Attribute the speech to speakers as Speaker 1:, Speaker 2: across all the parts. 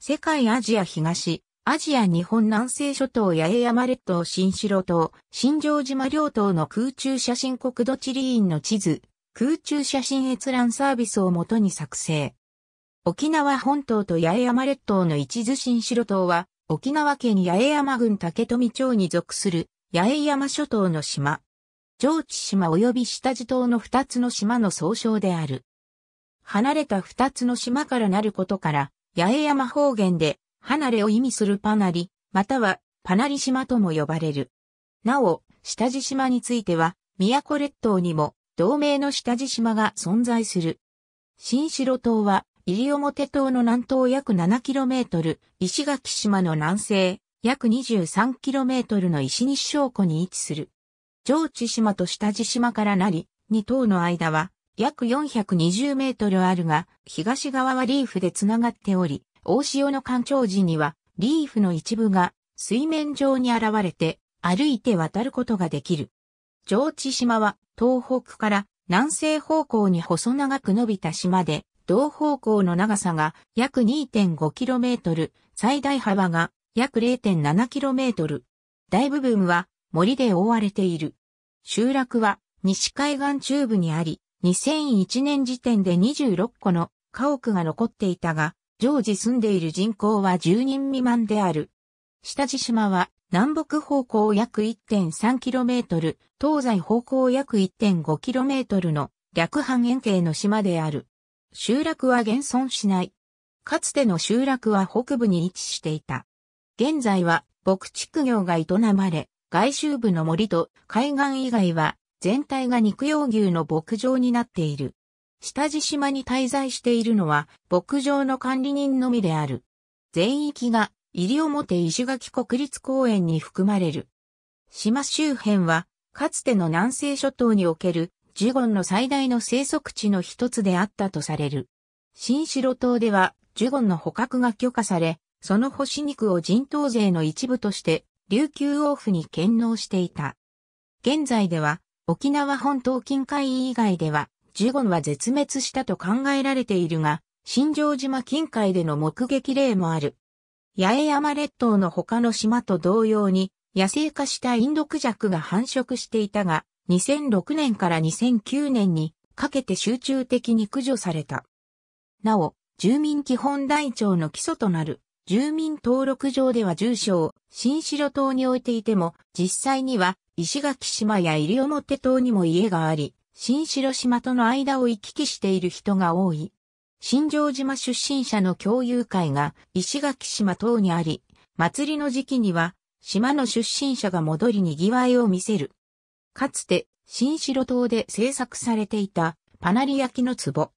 Speaker 1: 世界アジア東、アジア日本南西諸島八重山列島新城島、新城島両島の空中写真国土地理院の地図、空中写真閲覧サービスをもとに作成。沖縄本島と八重山列島の一図新城島は、沖縄県八重山郡竹富町に属する八重山諸島の島。上地島及び下地島の二つの島の総称である。離れた二つの島からなることから、八重山方言で、離れを意味するパナリ、またはパナリ島とも呼ばれる。なお、下地島については、都列島にも同盟の下地島が存在する。新城島は、西表島の南東約 7km、石垣島の南西、約 23km の石西小湖に位置する。上地島と下地島からなり、2島の間は、約420メートルあるが、東側はリーフでつながっており、大潮の干潮時には、リーフの一部が水面上に現れて、歩いて渡ることができる。上地島は、東北から南西方向に細長く伸びた島で、同方向の長さが約 2.5km、最大幅が約 0.7km。大部分は森で覆われている。集落は西海岸中部にあり、2001年時点で26個の家屋が残っていたが、常時住んでいる人口は10人未満である。下地島は南北方向約 1.3km、東西方向約 1.5km の略半円形の島である。集落は現存しない。かつての集落は北部に位置していた。現在は牧畜業が営まれ、外周部の森と海岸以外は全体が肉用牛の牧場になっている。下地島に滞在しているのは牧場の管理人のみである。全域が西表石垣国立公園に含まれる。島周辺はかつての南西諸島におけるジュゴンの最大の生息地の一つであったとされる。新城島ではジュゴンの捕獲が許可され、その干し肉を人頭税の一部として琉球王府に献納していた。現在では沖縄本島近海以外では、ジュゴンは絶滅したと考えられているが、新城島近海での目撃例もある。八重山列島の他の島と同様に、野生化したインドクジャクが繁殖していたが、2006年から2009年にかけて集中的に駆除された。なお、住民基本台帳の基礎となる住民登録上では住所を新城島に置いていても、実際には石垣島や西表島にも家があり、新城島との間を行き来している人が多い。新城島出身者の共有会が石垣島等にあり、祭りの時期には島の出身者が戻りにぎわいを見せる。かつて新城島で制作されていたパナリ焼きの壺。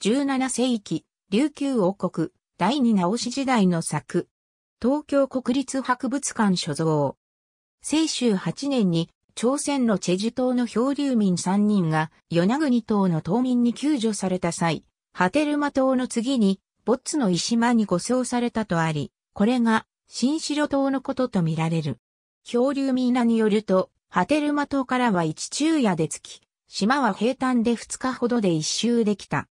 Speaker 1: 17世紀、琉球王国、第二直し時代の作。東京国立博物館所蔵。清州8年に朝鮮のチェジュ島の漂流民3人が与那国島の島民に救助された際、波照間島の次にボッツの石間に護送されたとあり、これが新城島のこととみられる。漂流民らによると、波照間島からは一昼夜で着き、島は平坦で2日ほどで一周できた。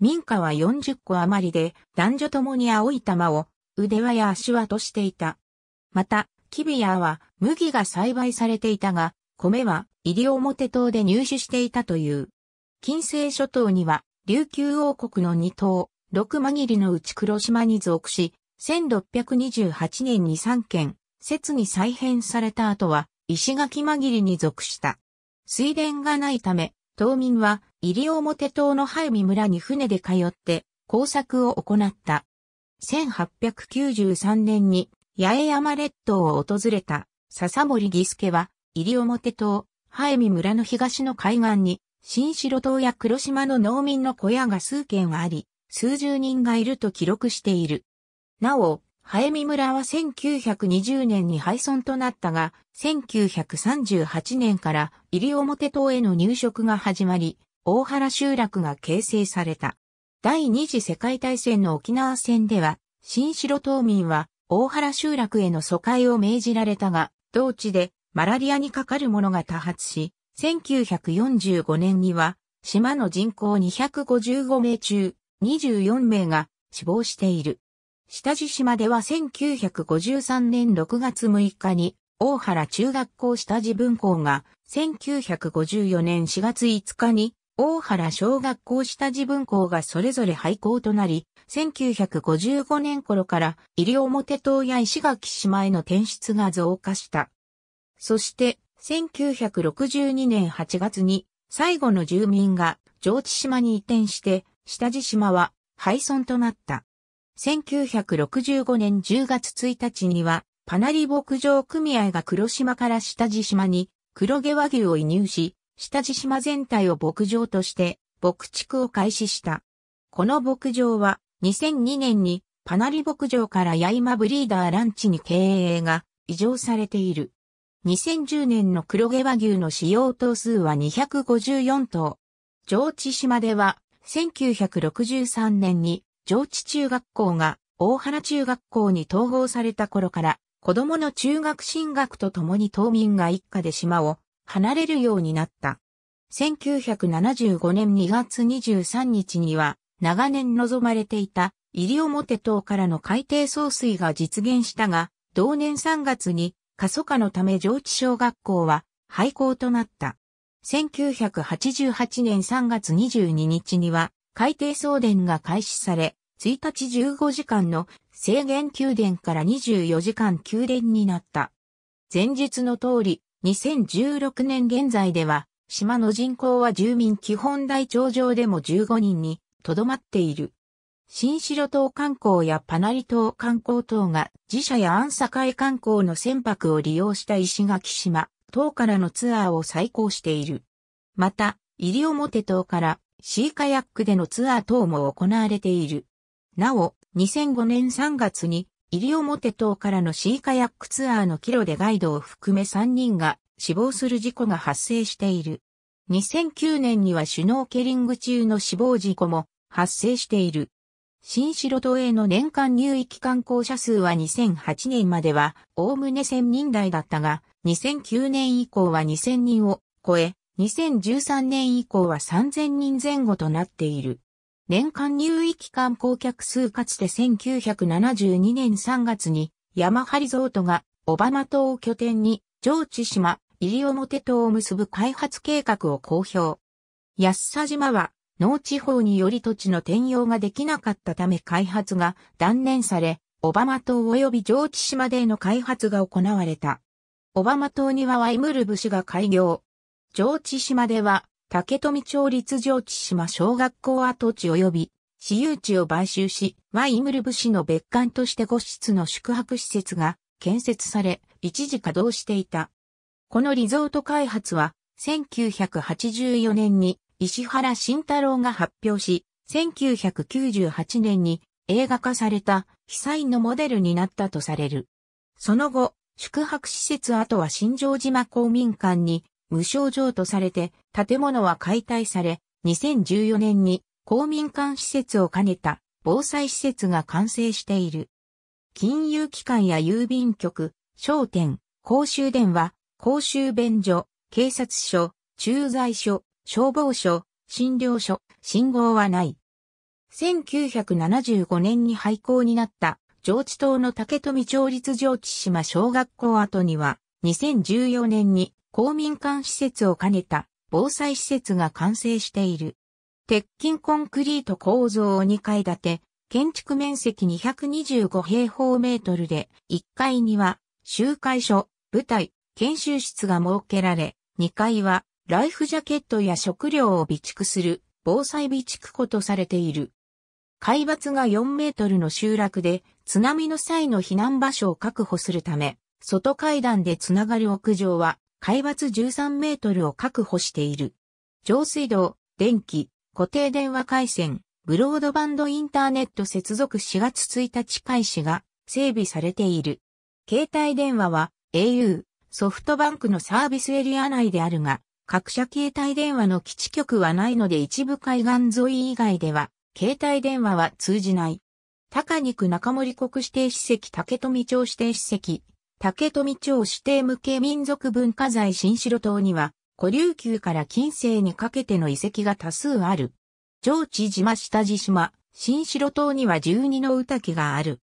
Speaker 1: 民家は40個余りで、男女共に青い玉を腕輪や足輪としていた。また、キビヤは麦が栽培されていたが、米はモ表島で入手していたという。近世諸島には琉球王国の二島、六紛りのうち黒島に属し、1628年に3県、説に再編された後は石垣紛りに属した。水田がないため、島民はモ表島の早見村に船で通って工作を行った。1893年に八重山列島を訪れた笹森義助は、西表島、早見村の東の海岸に、新城島や黒島の農民の小屋が数軒あり、数十人がいると記録している。なお、早見村は1920年に廃村となったが、1938年から西表島への入植が始まり、大原集落が形成された。第二次世界大戦の沖縄戦では、新城島民は大原集落への疎開を命じられたが、同地でマラリアにかかる者が多発し、1945年には島の人口255名中24名が死亡している。下地島では1953年6月6日に大原中学校下地分校が1954年4月5日に大原小学校下地分校がそれぞれ廃校となり、1955年頃から西表島や石垣島への転出が増加した。そして、1962年8月に最後の住民が上地島に移転して、下地島は廃村となった。1965年10月1日には、パナリ牧場組合が黒島から下地島に黒毛和牛を移入し、下地島全体を牧場として、牧畜を開始した。この牧場は、2002年に、パナリ牧場からヤイマブリーダーランチに経営が移譲されている。2010年の黒毛和牛の使用頭数は254頭。上智島では、1963年に上智中学校が大原中学校に統合された頃から、子供の中学進学とともに島民が一家で島を離れるようになった。1975年2月23日には、長年望まれていた西表島からの海底送水が実現したが、同年3月に過疎化のため上智小学校は廃校となった。1988年3月22日には海底送電が開始され、1日15時間の制限給電から24時間給電になった。前述の通り、2016年現在では、島の人口は住民基本台帳上でも15人にとどまっている。新城島観光やパナリ島観光等が自社や安境観光の船舶を利用した石垣島等からのツアーを再行している。また、西表島からシーカヤックでのツアー等も行われている。なお、2005年3月に西表島からのシーカヤックツアーのキロでガイドを含め3人が死亡する事故が発生している。2009年にはシュノーケリング中の死亡事故も発生している。新城島への年間入域観光者数は2008年までは、おおむね1000人台だったが、2009年以降は2000人を超え、2013年以降は3000人前後となっている。年間入域観光客数かつて1972年3月に山張リゾートが小浜島を拠点に上智島、西表島を結ぶ開発計画を公表。安佐島は農地方により土地の転用ができなかったため開発が断念され、小浜島及び上智島での開発が行われた。小浜島にはワイムルブ氏が開業。上智島では竹富町立上地島小学校跡地及び私有地を買収し、ワイムルブ市の別館として5室の宿泊施設が建設され、一時稼働していた。このリゾート開発は、1984年に石原慎太郎が発表し、1998年に映画化された被災のモデルになったとされる。その後、宿泊施設後は新城島公民館に無症状とされて、建物は解体され、2014年に公民館施設を兼ねた防災施設が完成している。金融機関や郵便局、商店、公衆電話、公衆便所、警察署、駐在所、消防署、診療所、信号はない。1975年に廃校になった上智島の竹富町立上智島小学校跡には2014年に公民館施設を兼ねた防災施設が完成している。鉄筋コンクリート構造を2階建て、建築面積225平方メートルで、1階には集会所、舞台、研修室が設けられ、2階はライフジャケットや食料を備蓄する防災備蓄庫とされている。海抜が4メートルの集落で津波の際の避難場所を確保するため、外階段でつながる屋上は海抜13メートルを確保している。上水道、電気、固定電話回線、ブロードバンドインターネット接続4月1日開始が整備されている。携帯電話は au、ソフトバンクのサービスエリア内であるが、各社携帯電話の基地局はないので一部海岸沿い以外では、携帯電話は通じない。高肉中森国指定史跡竹富町指定史跡竹富町指定無形民族文化財新城島には、古琉球から近世にかけての遺跡が多数ある。上智島下地島、新城島には12の歌家がある。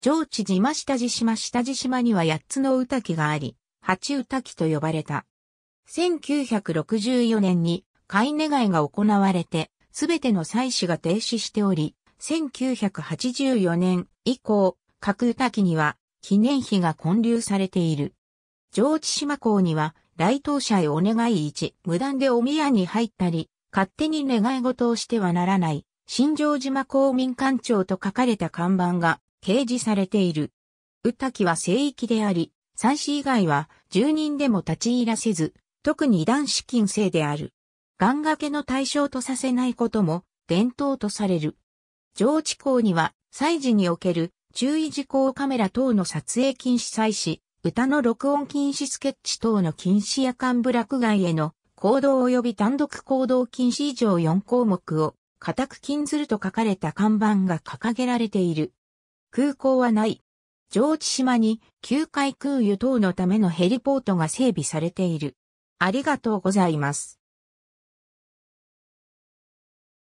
Speaker 1: 上智島下地島下地島には8つの歌家があり、八歌記と呼ばれた。1964年に買い願いが行われて、すべての祭祀が停止しており、1984年以降、各歌記には記念碑が建立されている。上智島港には、来島者へお願い一、無断でお宮に入ったり、勝手に願い事をしてはならない、新城島公民館長と書かれた看板が掲示されている。宇滝は聖域であり、三子以外は住人でも立ち入らせず、特に男子禁制である。願掛けの対象とさせないことも伝統とされる。上智港には、祭事における注意事項カメラ等の撮影禁止祭祀、歌の録音禁止スケッチ等の禁止や間部落外への行動及び単独行動禁止以上4項目を固く禁ずると書かれた看板が掲げられている。空港はない。上地島に9回空輸等のためのヘリポートが整備されている。ありがとうございます。